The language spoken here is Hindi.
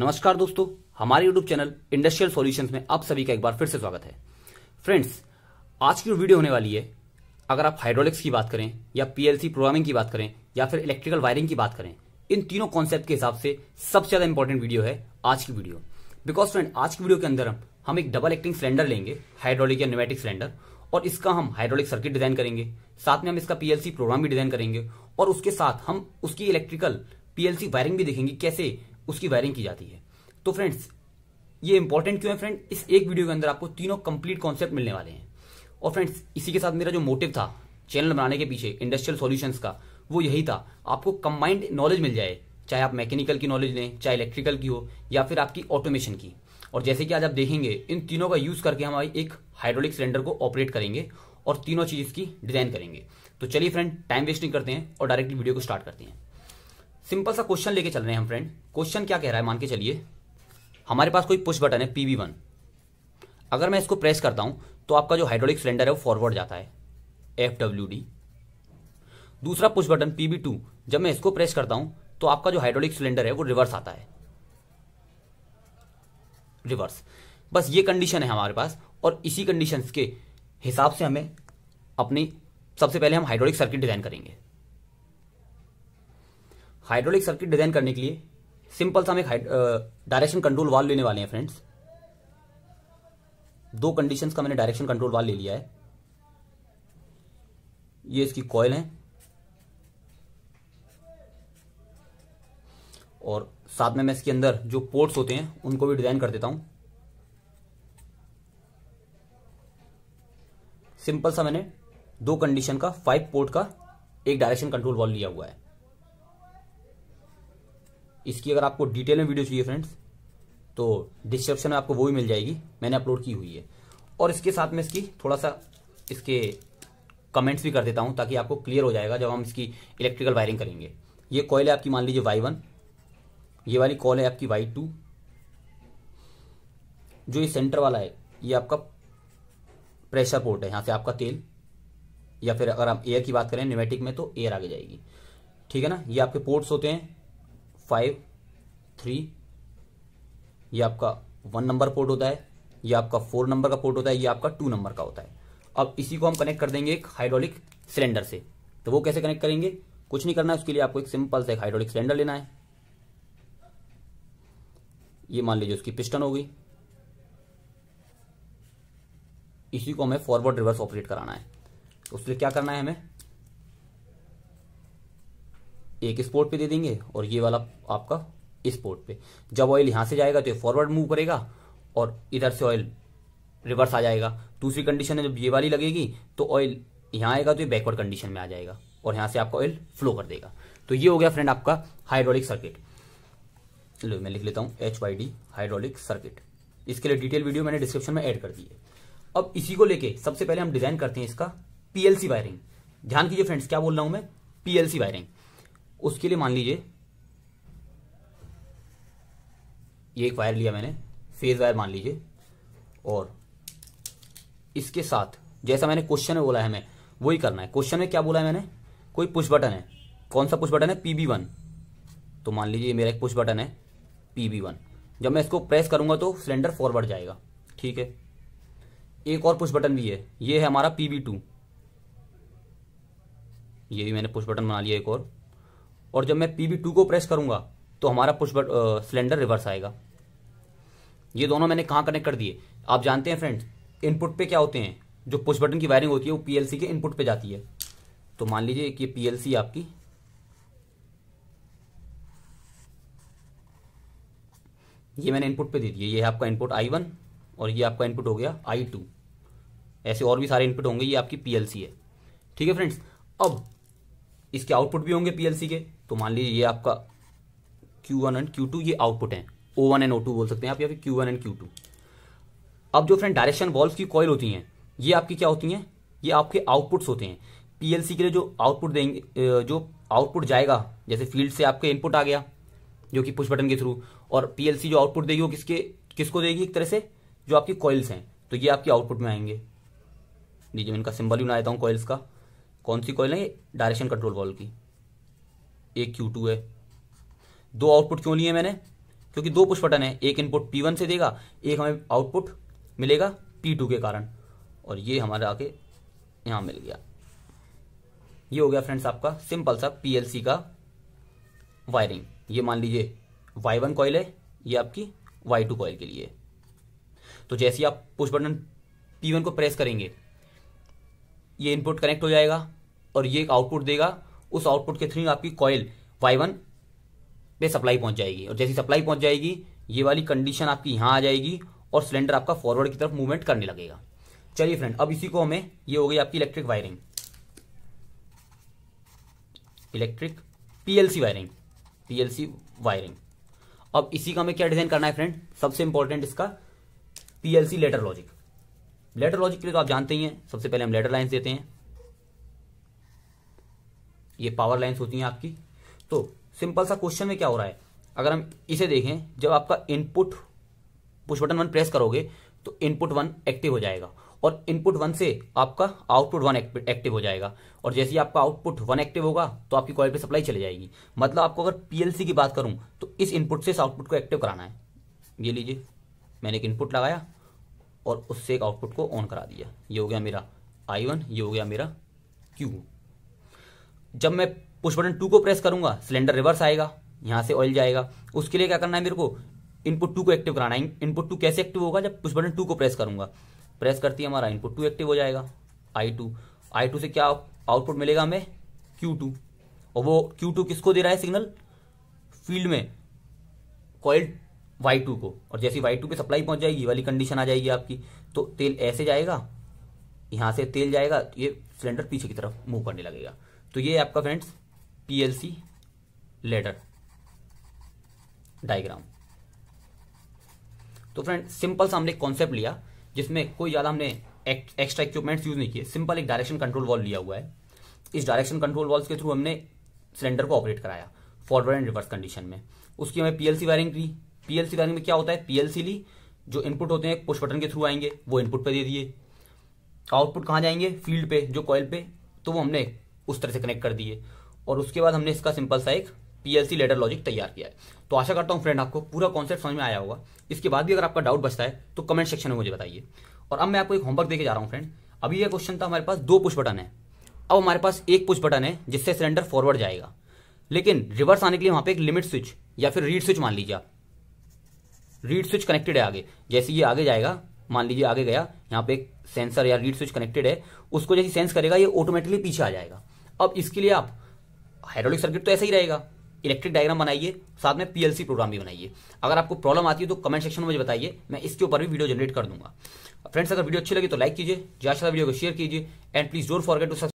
नमस्कार दोस्तों हमारे यूट्यूब चैनल इंडस्ट्रियल सॉल्यूशंस में आप सभी का एक बार फिर से स्वागत है फ्रेंड्स आज की वीडियो होने वाली है अगर आप हाइड्रोलिक्स की बात करें या पीएलसी प्रोग्रामिंग की बात करें या फिर इलेक्ट्रिकल वायरिंग की बात करें इन तीनों कॉन्सेप्ट के हिसाब से सबसे ज्यादा इंपॉर्टेंट वीडियो है आज की वीडियो बिकॉज फ्रेंड आज की वीडियो के अंदर हम हम एक डबल एक्टिंग सिलेंडर लेंगे हाइड्रोलिक या न्यूमेटिक सिलेंडर और इसका हम हाइड्रोलिक सर्किट डिजाइन करेंगे साथ में हम इसका पीएलसी प्रोग्राम भी डिजाइन करेंगे और उसके साथ हम उसकी इलेक्ट्रिकल पीएलसी वायरिंग भी देखेंगे कैसे उसकी वायरिंग की जाती है तो फ्रेंड्स ये इंपॉर्टेंट क्यों है फ्रेंड इस एक वीडियो के अंदर आपको तीनों कंप्लीट कॉन्सेप्ट मिलने वाले हैं और फ्रेंड्स इसी के साथ मेरा जो मोटिव था चैनल बनाने के पीछे इंडस्ट्रियल सोल्यूशन का वो यही था आपको कंबाइंड नॉलेज मिल जाए चाहे आप मैकेनिकल की नॉलेज लें चाहे इलेक्ट्रिकल की हो या फिर आपकी ऑटोमेशन की और जैसे कि आज आप देखेंगे इन तीनों का यूज करके हम एक हाइड्रोलिक सिलेंडर को ऑपरेट करेंगे और तीनों चीज की डिजाइन करेंगे तो चलिए फ्रेंड टाइम वेस्ट नहीं करते हैं और डायरेक्टली वीडियो को स्टार्ट करते हैं सिंपल सा क्वेश्चन लेके चल रहे हैं हम फ्रेंड क्वेश्चन क्या कह रहा है मान के चलिए हमारे पास कोई पुश बटन है पी वन अगर मैं इसको प्रेस करता हूँ तो आपका जो हाइड्रोलिक सिलेंडर है वो फॉरवर्ड जाता है एफ डब्ल्यू डी दूसरा push button P B two जब मैं इसको प्रेस करता हूँ तो आपका जो हाइड्रोलिक सिलेंडर है वो रिवर्स आता है रिवर्स बस ये कंडीशन है हमारे पास और इसी कंडीशन के हिसाब से हमें अपनी सबसे पहले हम हाइड्रोलिक सर्किट डिजाइन करेंगे हाइड्रोलिक सर्किट डिजाइन करने के लिए सिंपल सा हम एक डायरेक्शन कंट्रोल वाल लेने वाले हैं फ्रेंड्स दो कंडीशंस का मैंने डायरेक्शन कंट्रोल वाल ले लिया है ये इसकी कॉयल है और साथ में मैं इसके अंदर जो पोर्ट्स होते हैं उनको भी डिजाइन कर देता हूं सिंपल सा मैंने दो कंडीशन का फाइव पोर्ट का एक डायरेक्शन कंट्रोल वॉल लिया हुआ है इसकी अगर आपको डिटेल में वीडियो चाहिए फ्रेंड्स तो डिस्क्रिप्शन में आपको वो भी मिल जाएगी मैंने अपलोड की हुई है और इसके साथ में इसकी थोड़ा सा इसके कमेंट्स भी कर देता हूँ ताकि आपको क्लियर हो जाएगा जब हम इसकी इलेक्ट्रिकल वायरिंग करेंगे ये कॉयल है आपकी मान लीजिए वाई वन ये वाली कॉल है आपकी वाई टू जो ये सेंटर वाला है ये आपका प्रेशर पोर्ट है यहाँ से आपका तेल या फिर अगर आप एयर की बात करें न्यूमेटिक में तो एयर आगे जाएगी ठीक है ना ये आपके पोर्ट्स होते हैं फाइव थ्री ये आपका वन नंबर पोर्ट होता है ये आपका फोर नंबर का पोर्ट होता है ये आपका टू नंबर का होता है अब इसी को हम कनेक्ट कर देंगे एक हाइड्रोलिक सिलेंडर से तो वो कैसे कनेक्ट करेंगे कुछ नहीं करना है उसके लिए आपको एक सिंपल सा एक हाइड्रोलिक सिलेंडर लेना है ये मान लीजिए उसकी पिस्टन होगी इसी को हमें फॉरवर्ड रिवर्स ऑपरेट कराना है तो उसके लिए क्या करना है हमें एक स्पोर्ट पे दे देंगे और ये वाला आपका स्पोर्ट पे जब ऑयल यहां से जाएगा तो ये फॉरवर्ड मूव करेगा और इधर से ऑयल रिवर्स आ जाएगा दूसरी कंडीशन है जब ये वाली लगेगी तो ऑयल यहां आएगा तो ये बैकवर्ड कंडीशन में आ जाएगा और यहां से आपका ऑयल फ्लो कर देगा तो ये हो गया फ्रेंड आपका हाइड्रोलिक सर्किट लो मैं लिख लेता हूं H Y D hydraulic circuit इसके लिए डिटेल वीडियो मैंने डिस्क्रिप्शन में ऐड कर दी है अब इसी को लेके सबसे पहले हम डिजाइन करते हैं इसका पीएलसी वायरिंग ध्यान कीजिए फ्रेंड्स क्या बोल रहा हूं मैं पीएलसी वायरिंग उसके लिए मान लीजिए ये एक वायर लिया मैंने फेज वायर मान लीजिए और इसके साथ जैसा मैंने क्वेश्चन में बोला है हमें वही करना है क्वेश्चन में क्या बोला है मैंने कोई पुश बटन है कौन सा पुश बटन है पीबी वन तो मान लीजिए मेरा एक पुश बटन है पीबी वन जब मैं इसको प्रेस करूंगा तो सिलेंडर फॉरवर्ड जाएगा ठीक है एक और पुश बटन भी है ये है हमारा पीबी टू ये भी मैंने पुश बटन बना लिया एक और और जब मैं पीबी टू को प्रेस करूंगा तो हमारा पुश बट सिलेंडर रिवर्स आएगा ये दोनों मैंने कहा कनेक्ट कर दिए आप जानते हैं फ्रेंड्स इनपुट पे क्या होते हैं जो पुश बटन की वायरिंग होती है वो पीएलसी के इनपुट पे जाती है तो मान लीजिए कि पीएलसी आपकी ये मैंने इनपुट पे दे दिए ये है आपका इनपुट आई वन और ये आपका इनपुट हो गया आई टू ऐसे और भी सारे इनपुट होंगे ये आपकी पीएलसी है ठीक है फ्रेंड्स अब इसके आउटपुट भी होंगे पीएलसी के तो मान लीजिए ये आपका Q one and Q two ये आउटपुट है O one and O two बोल सकते हैं आप या फिर Q one and Q two अब जो फ्रेंड डायरेक्शन बॉल्स की कॉयल होती हैं ये आपकी क्या होती हैं ये आपके आउटपुट्स होते हैं पीएलसी के लिए जो आउटपुट देंगे जो आउटपुट जाएगा जैसे फील्ड से आपके इनपुट आ गया जो कि पुश बटन के थ्रू और पीएलसी जो आउटपुट देगी वो किसके किसको देगी एक तरह से जो आपकी कॉइल्स हैं तो ये आपके आउटपुट में आएंगे नीचे मैं इनका सिंबल भी बना देता हूँ कॉइल्स का कौन सी कॉइल है डायरेक्शन कंट्रोल कॉल की एक क्यू टू है दो आउटपुट क्यों लिए मैंने क्योंकि दो पुश बटन है एक इनपुट पी वन से देगा एक हमें आउटपुट मिलेगा पी टू के कारण और ये हमारे आके यहां मिल गया ये हो गया फ्रेंड्स आपका सिंपल सा पीएलसी का वायरिंग ये मान लीजिए वाई वन कॉइल है ये आपकी वाई टू कॉयल के लिए तो जैसे ही आप पुश बटन पी वन को प्रेस करेंगे ये इनपुट कनेक्ट हो जाएगा और ये एक आउटपुट देगा उस आउटपुट के थ्रू आपकी कॉयल वाई वन पे सप्लाई पहुंच जाएगी और जैसी सप्लाई पहुंच जाएगी ये वाली कंडीशन आपकी यहां आ जाएगी और सिलेंडर आपका फॉरवर्ड की तरफ मूवमेंट करने लगेगा चलिए फ्रेंड अब इसी को हमें ये हो गई आपकी electric wiring electric PLC wiring PLC wiring अब इसी का हमें क्या डिजाइन करना है फ्रेंड सबसे इंपॉर्टेंट इसका PLC ladder logic ladder logic के लिए तो आप जानते ही हैं सबसे पहले हम लेटर लाइन देते हैं ये पावर लाइन्स होती हैं आपकी तो सिंपल सा क्वेश्चन में क्या हो रहा है अगर हम इसे देखें जब आपका input push button one press करोगे तो इनपुट वन एक्टिव हो जाएगा और इनपुट वन से आपका आउटपुट वन एक्टिव हो जाएगा और जैसे ही आपका आउटपुट वन एक्टिव होगा तो आपकी कॉइल पे सप्लाई चली जाएगी मतलब आपको अगर पीएलसी की बात करूं तो इस इनपुट से इस आउटपुट को एक्टिव कराना है ये लीजिए मैंने एक इनपुट लगाया और उससे एक आउटपुट को ऑन करा दिया ये हो गया मेरा आई वन ये हो गया मेरा क्यू जब मैं पुश बटन टू को प्रेस करूंगा सिलेंडर रिवर्स आएगा यहां से ऑयल जाएगा उसके लिए क्या करना है मेरे को इनपुट टू को एक्टिव कराना है इनपुट टू कैसे एक्टिव होगा जब पुश बटन टू को प्रेस करूंगा प्रेस करती है हमारा इनपुट टू एक्टिव हो जाएगा आई टू आई टू से क्या आउटपुट मिलेगा हमें क्यू टू और वो क्यू टू किसको दे रहा है सिग्नल फील्ड में कॉइल वाई टू को और जैसी वाई टू पे सप्लाई पहुंच जाएगी वाली कंडीशन आ जाएगी आपकी तो तेल ऐसे जाएगा यहां से तेल जाएगा तो ये सिलेंडर पीछे की तरफ मूव करने लगेगा तो ये आपका फ्रेंड्स पीएलसी लेटर डायग्राम तो फ्रेंड सिंपल सा हमने कॉन्सेप्ट लिया जिसमें कोई ज़्यादा हमने एक्स्ट्रा इक्विपमेंट्स यूज नहीं किए सिंपल एक डायरेक्शन कंट्रोल वॉल लिया हुआ है इस डायरेक्शन कंट्रोल वॉल्स के थ्रू हमने सिलेंडर को ऑपरेट कराया फॉरवर्ड एंड रिवर्स कंडीशन में उसकी हमें पीएलसी वायरिंग ली पीएलसी वायरिंग में क्या होता है पीएलसी ली जो इनपुट होते हैं पुश बटन के थ्रू आएंगे वो इनपुट पे दे दिए आउटपुट कहां जाएंगे फील्ड पे जो कॉयल पे तो वो हमने उस तरह से कनेक्ट कर दिए और उसके बाद हमने इसका सिंपल सा एक पीएलसी लेटर लॉजिक तैयार किया है तो आशा करता हूँ फ्रेंड आपको पूरा कॉन्सेप्ट समझ में आया होगा इसके बाद भी अगर आपका डाउट बचता है तो कमेंट सेक्शन में मुझे बताइए और अब मैं आपको एक होमवर्क देकर जा रहा हूँ फ्रेंड अभी यह क्वेश्चन था हमारे पास दो पुष बटन है अब हमारे पास एक पुष बटन है जिससे सिलेंडर फॉरवर्ड जाएगा लेकिन रिवर्स आने के लिए वहां पर एक लिमिट स्विच या फिर रीड स्विच मान लीजिए आप रीड स्विच कनेक्टेड है आगे जैसे ये आगे जाएगा मान लीजिए आगे गया यहाँ पे एक सेंसर या रीड स्विच कनेक्टेड है उसको जैसे सेंस करेगा ये ऑटोमेटिकली पीछे आ जाएगा अब इसके लिए आप हाइड्रोलिक सर्किट तो ऐसा ही रहेगा इलेक्ट्रिक डायग्राम बनाइए साथ में पीएलसी प्रोग्राम भी बनाइए अगर आपको प्रॉब्लम आती है तो कमेंट सेक्शन में मुझे बताइए मैं इसके ऊपर भी वीडियो जनरेट कर दूंगा फ्रेंड्स अगर वीडियो अच्छी लगी तो लाइक कीजिए ज्यादा वीडियो को शेयर कीजिए and please don't forget to